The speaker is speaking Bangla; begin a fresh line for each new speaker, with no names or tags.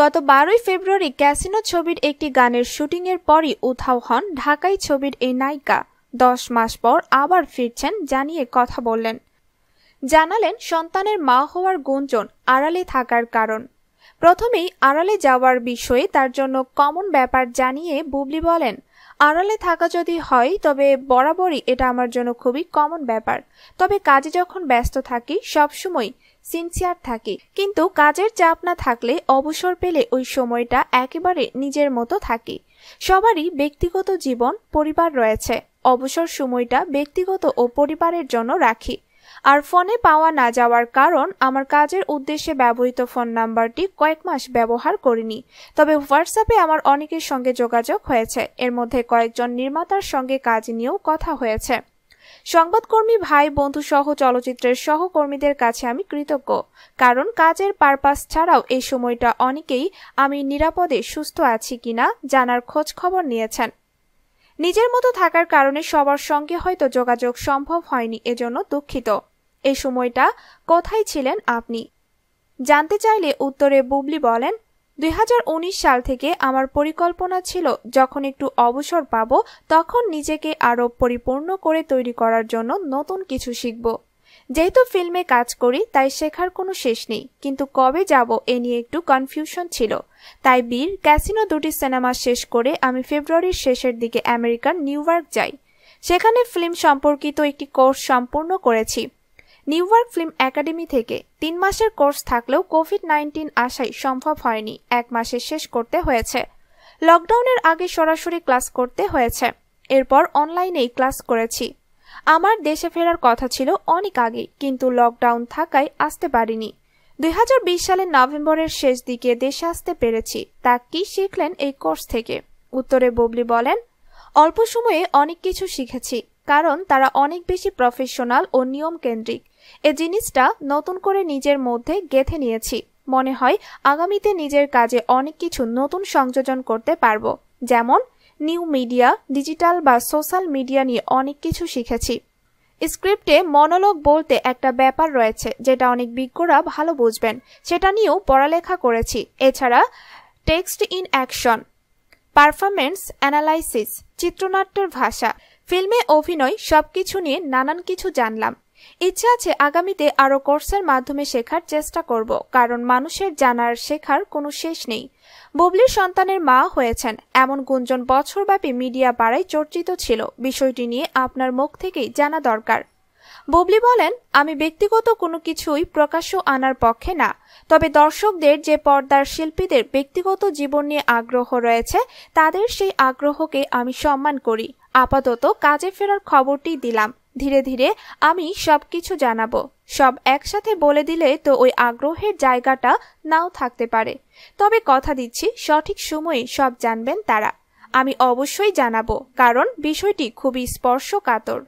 গত বারোই ফেব্রুয়ারি ক্যাসিনো ছবির একটি গানের শুটিংয়ের পরই উধাও হন ঢাকাই ছবির এই নায়িকা দশ মাস পর আবার ফিরছেন জানিয়ে কথা বললেন জানালেন সন্তানের মা হওয়ার গুঞ্জন আড়ালে থাকার কারণ প্রথমেই আড়ালে যাওয়ার বিষয়ে তার জন্য কমন ব্যাপার জানিয়ে বুবলি বলেন আড়ালে থাকা যদি হয় তবে বরাবরই এটা আমার জন্য খুবই কমন ব্যাপার তবে কাজে যখন ব্যস্ত থাকি সবসময় সিনসিয়ার থাকি কিন্তু কাজের চাপ না থাকলে অবসর পেলে ওই সময়টা একেবারে নিজের মতো থাকি সবারই ব্যক্তিগত জীবন পরিবার রয়েছে অবসর সময়টা ব্যক্তিগত ও পরিবারের জন্য রাখি আর ফোনে পাওয়া না যাওয়ার কারণ আমার কাজের উদ্দেশ্যে ব্যবহৃত ফোন নাম্বারটি কয়েক মাস ব্যবহার করিনি তবে হোয়াটসঅ্যাপে আমার অনেকের সঙ্গে যোগাযোগ হয়েছে এর মধ্যে কয়েকজন নির্মাতার সঙ্গে কাজ নিয়েও কথা হয়েছে সংবাদকর্মী ভাই বন্ধু সহ চলচ্চিত্রের সহকর্মীদের কাছে আমি কৃতজ্ঞ কারণ কাজের পারপাস ছাড়াও এই সময়টা অনেকেই আমি নিরাপদে সুস্থ আছি কিনা জানার খোঁজ খবর নিয়েছেন নিজের মতো থাকার কারণে সবার সঙ্গে হয়তো যোগাযোগ সম্ভব হয়নি এজন্য দুঃখিত এই সময়টা কোথায় ছিলেন আপনি জানতে চাইলে উত্তরে বুবলি বলেন দুই সাল থেকে আমার পরিকল্পনা ছিল যখন একটু অবসর পাব তখন নিজেকে আরও পরিপূর্ণ করে তৈরি করার জন্য নতুন কিছু শিখব যেহেতু ফিল্মে কাজ করি তাই শেখার কোনো শেষ নেই কিন্তু কবে যাব এ নিয়ে একটু কনফিউশন ছিল তাই বীর ক্যাসিনো দুটি সিনেমা শেষ করে আমি ফেব্রুয়ারির শেষের দিকে আমেরিকার নিউ ইয়র্ক যাই সেখানে ফিল্ম সম্পর্কিত একটি কোর্স সম্পূর্ণ করেছি নিউ ইয়র্ক ফিল্ম একাডেমি থেকে তিন মাসের কোর্স থাকলেও কোভিড নাইন্টিন আসাই সম্ভব হয়নি এক মাসে শেষ করতে হয়েছে লকডাউনের আগে সরাসরি ক্লাস করতে হয়েছে এরপর অনলাইনেই ক্লাস করেছি আমার দেশে ফেরার কথা ছিল অনেক আগে কিন্তু লকডাউন থাকায় আসতে পারিনি দুই সালের নভেম্বরের শেষ দিকে দেশে আসতে পেরেছি তা কি শিখলেন এই কোর্স থেকে উত্তরে ববলি বলেন অল্প সময়ে অনেক কিছু শিখেছি কারণ তারা অনেক বেশি প্রফেশনাল ও নিয়মকেন্দ্রিক এ জিনিসটা নতুন করে নিজের মধ্যে গেথে নিয়েছি মনে হয় আগামীতে নিজের কাজে অনেক কিছু নতুন সংযোজন করতে পারবো যেমন নিউ মিডিয়া ডিজিটাল বা সোশ্যাল মিডিয়া নিয়ে অনেক কিছু শিখেছি স্ক্রিপ্টে মনোলগ বলতে একটা ব্যাপার রয়েছে যেটা অনেক বিজ্ঞরা ভালো বুঝবেন সেটা নিয়েও পড়ালেখা করেছি এছাড়া text in action performance analysis চিত্রনাট্যের ভাষা ফিল্মে অভিনয় সব কিছু নিয়ে নানান কিছু জানলাম ইচ্ছা আছে আগামীতে আরও কোর্সের মাধ্যমে শেখার চেষ্টা করব কারণ মানুষের জানার শেখার কোনো শেষ নেই বুবলির সন্তানের মা হয়েছেন এমন গুঞ্জন বছরব্যাপী মিডিয়া পাড়ায় চর্চিত ছিল বিষয়টি নিয়ে আপনার মুখ থেকেই জানা দরকার বুবলি বলেন আমি ব্যক্তিগত কোনো কিছুই প্রকাশ্য আনার পক্ষে না তবে দর্শকদের যে পর্দার শিল্পীদের ব্যক্তিগত জীবন নিয়ে আগ্রহ রয়েছে তাদের সেই আগ্রহকে আমি সম্মান করি আপাতত কাজে ফেরার খবরটি দিলাম ধীরে ধীরে আমি সব কিছু জানাবো সব একসাথে বলে দিলে তো ওই আগ্রহের জায়গাটা নাও থাকতে পারে তবে কথা দিচ্ছি সঠিক সময়ে সব জানবেন তারা আমি অবশ্যই জানাবো কারণ বিষয়টি খুবই স্পর্শকাতর